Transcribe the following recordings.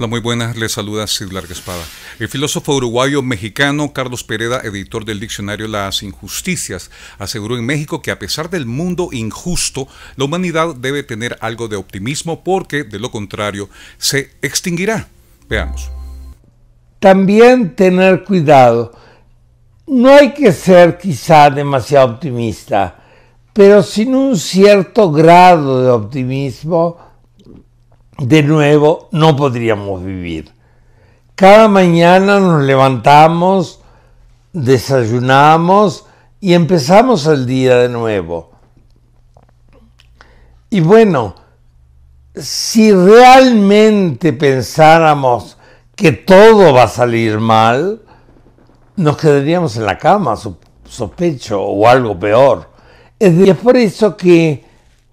Hola, muy buenas. Les saluda Sid Larga Espada. El filósofo uruguayo mexicano Carlos Pereda, editor del diccionario Las Injusticias, aseguró en México que a pesar del mundo injusto, la humanidad debe tener algo de optimismo porque, de lo contrario, se extinguirá. Veamos. También tener cuidado. No hay que ser quizá demasiado optimista, pero sin un cierto grado de optimismo, de nuevo no podríamos vivir. Cada mañana nos levantamos, desayunamos y empezamos el día de nuevo. Y bueno, si realmente pensáramos que todo va a salir mal, nos quedaríamos en la cama, sospecho, o algo peor. Es, por eso que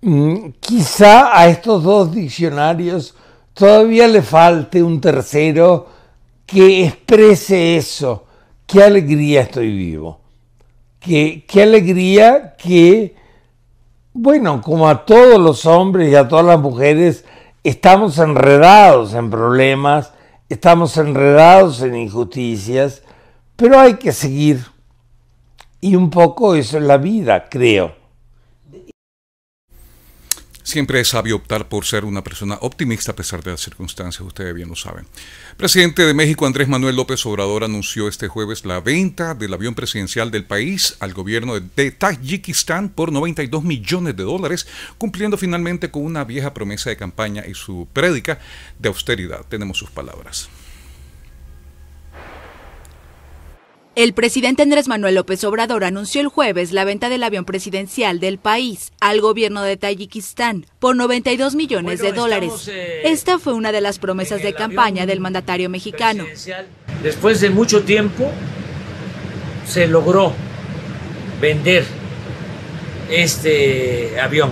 Mm, quizá a estos dos diccionarios todavía le falte un tercero que exprese eso. Qué alegría estoy vivo. Qué, alegría que, bueno, como a todos los hombres y a todas las mujeres, estamos enredados en problemas, estamos enredados en injusticias, pero hay que seguir. Y un poco eso es la vida, creo. Siempre es sabio optar por ser una persona optimista a pesar de las circunstancias, ustedes bien lo saben. Presidente de México Andrés Manuel López Obrador anunció este jueves la venta del avión presidencial del país al gobierno de Tayikistán por 92 millones de dólares, cumpliendo finalmente con una vieja promesa de campaña y su prédica de austeridad. Tenemos sus palabras. El presidente Andrés Manuel López Obrador anunció el jueves la venta del avión presidencial del país al gobierno de Tayikistán por 92 millones de dólares. Eh, Esta fue una de las promesas de campaña del mandatario mexicano. Después de mucho tiempo se logró vender este avión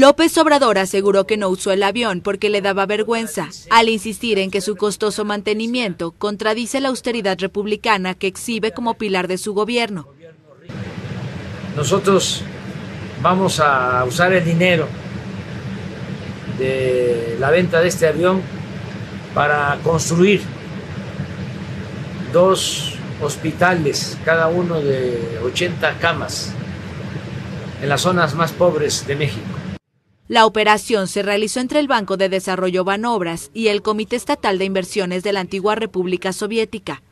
López Obrador aseguró que no usó el avión porque le daba vergüenza, al insistir en que su costoso mantenimiento contradice la austeridad republicana que exhibe como pilar de su gobierno. Nosotros vamos a usar el dinero de la venta de este avión para construir dos hospitales, cada uno de 80 camas, en las zonas más pobres de México. La operación se realizó entre el Banco de Desarrollo Banobras y el Comité Estatal de Inversiones de la antigua República Soviética.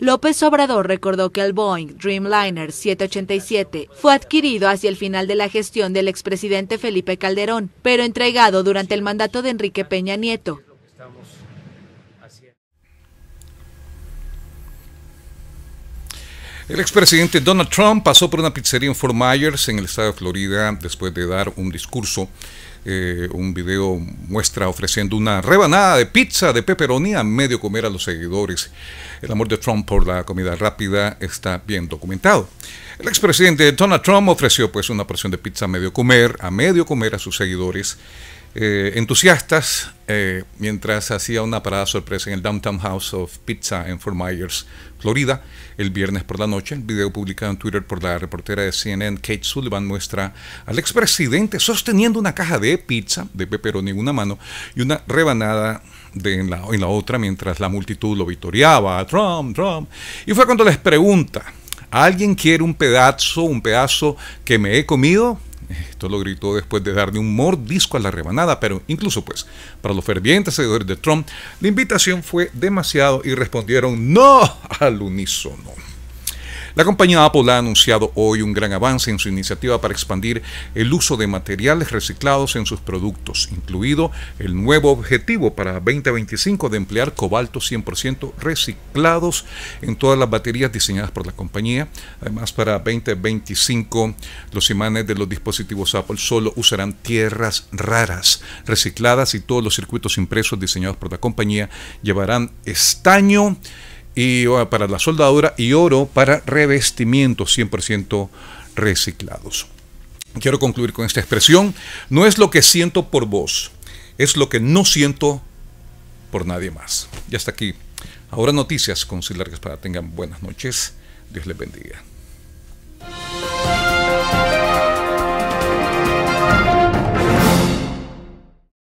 López Obrador recordó que el Boeing Dreamliner 787 fue adquirido hacia el final de la gestión del expresidente Felipe Calderón, pero entregado durante el mandato de Enrique Peña Nieto, El expresidente Donald Trump pasó por una pizzería en Fort Myers, en el estado de Florida, después de dar un discurso. Eh, un video muestra ofreciendo una rebanada de pizza de pepperoni a medio comer a los seguidores. El amor de Trump por la comida rápida está bien documentado. El expresidente Donald Trump ofreció pues una porción de pizza medio comer, a medio comer a sus seguidores eh, entusiastas eh, mientras hacía una parada sorpresa en el Downtown House of Pizza en Fort Myers, Florida, el viernes por la noche. El video publicado en Twitter por la reportera de CNN Kate Sullivan muestra al expresidente sosteniendo una caja de pizza de pepperoni en una mano y una rebanada de en, la, en la otra mientras la multitud lo vitoreaba, Trump, Trump. Y fue cuando les pregunta, ¿alguien quiere un pedazo, un pedazo que me he comido? Esto lo gritó después de darle un mordisco a la rebanada, pero incluso pues, para los fervientes seguidores de Trump, la invitación fue demasiado y respondieron no al unísono. La compañía Apple ha anunciado hoy un gran avance en su iniciativa para expandir el uso de materiales reciclados en sus productos, incluido el nuevo objetivo para 2025 de emplear cobalto 100% reciclados en todas las baterías diseñadas por la compañía. Además, para 2025 los imanes de los dispositivos Apple solo usarán tierras raras recicladas y todos los circuitos impresos diseñados por la compañía llevarán estaño y ah, para la soldadura y oro para revestimientos 100% reciclados. Quiero concluir con esta expresión, no es lo que siento por vos, es lo que no siento por nadie más. Ya está aquí. Ahora noticias con Silargas para tengan buenas noches. Dios les bendiga.